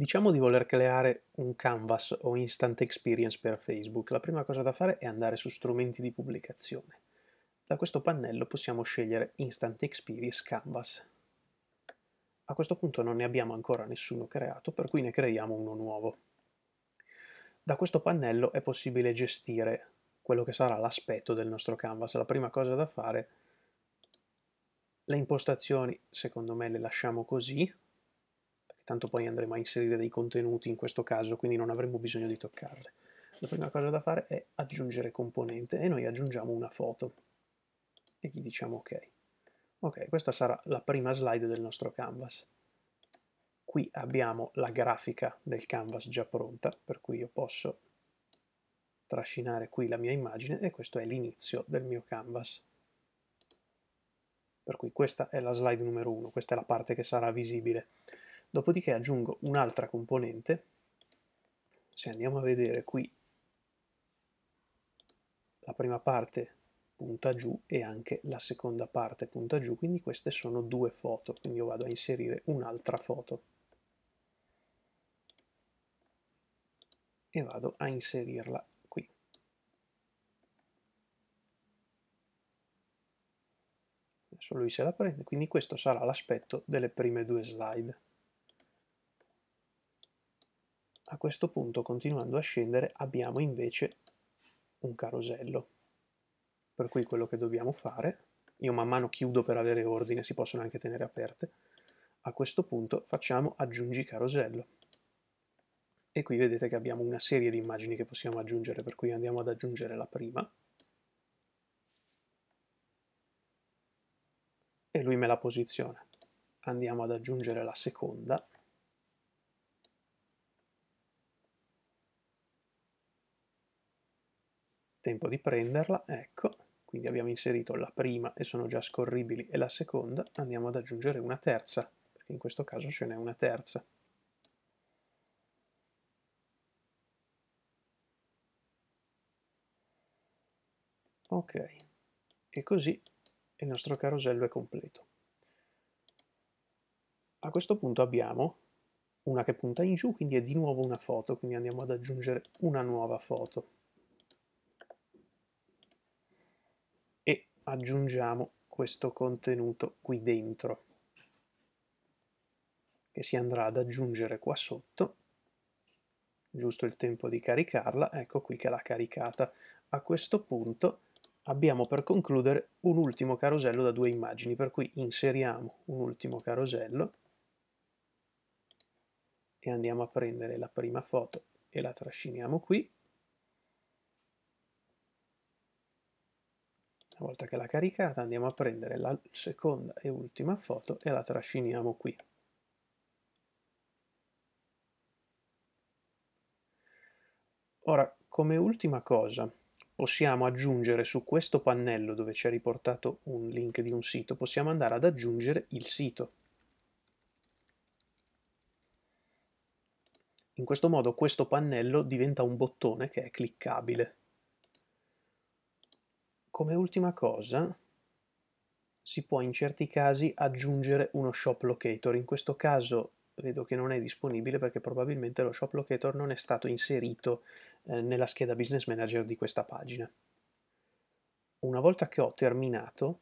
Diciamo di voler creare un canvas o instant experience per Facebook. La prima cosa da fare è andare su strumenti di pubblicazione. Da questo pannello possiamo scegliere instant experience canvas. A questo punto non ne abbiamo ancora nessuno creato, per cui ne creiamo uno nuovo. Da questo pannello è possibile gestire quello che sarà l'aspetto del nostro canvas. La prima cosa da fare, le impostazioni secondo me le lasciamo così, tanto poi andremo a inserire dei contenuti in questo caso, quindi non avremo bisogno di toccarle. La prima cosa da fare è aggiungere componente e noi aggiungiamo una foto e gli diciamo ok. Ok, questa sarà la prima slide del nostro canvas. Qui abbiamo la grafica del canvas già pronta, per cui io posso trascinare qui la mia immagine e questo è l'inizio del mio canvas. Per cui questa è la slide numero 1, questa è la parte che sarà visibile dopodiché aggiungo un'altra componente, se andiamo a vedere qui la prima parte punta giù e anche la seconda parte punta giù, quindi queste sono due foto, quindi io vado a inserire un'altra foto e vado a inserirla qui. Adesso lui se la prende, quindi questo sarà l'aspetto delle prime due slide. A questo punto, continuando a scendere, abbiamo invece un carosello. Per cui quello che dobbiamo fare, io man mano chiudo per avere ordine, si possono anche tenere aperte, a questo punto facciamo aggiungi carosello. E qui vedete che abbiamo una serie di immagini che possiamo aggiungere, per cui andiamo ad aggiungere la prima. E lui me la posiziona. Andiamo ad aggiungere la seconda tempo di prenderla, ecco, quindi abbiamo inserito la prima e sono già scorribili e la seconda, andiamo ad aggiungere una terza, perché in questo caso ce n'è una terza. Ok, e così il nostro carosello è completo. A questo punto abbiamo una che punta in giù, quindi è di nuovo una foto, quindi andiamo ad aggiungere una nuova foto. aggiungiamo questo contenuto qui dentro che si andrà ad aggiungere qua sotto giusto il tempo di caricarla ecco qui che l'ha caricata a questo punto abbiamo per concludere un ultimo carosello da due immagini per cui inseriamo un ultimo carosello e andiamo a prendere la prima foto e la trasciniamo qui Una volta che l'ha caricata andiamo a prendere la seconda e ultima foto e la trasciniamo qui. Ora, come ultima cosa, possiamo aggiungere su questo pannello dove ci è riportato un link di un sito, possiamo andare ad aggiungere il sito. In questo modo questo pannello diventa un bottone che è cliccabile. Come ultima cosa si può in certi casi aggiungere uno shop locator, in questo caso vedo che non è disponibile perché probabilmente lo shop locator non è stato inserito eh, nella scheda business manager di questa pagina. Una volta che ho terminato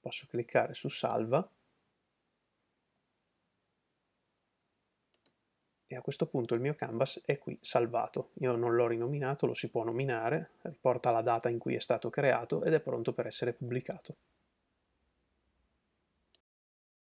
posso cliccare su salva a questo punto il mio canvas è qui salvato. Io non l'ho rinominato, lo si può nominare, riporta la data in cui è stato creato ed è pronto per essere pubblicato.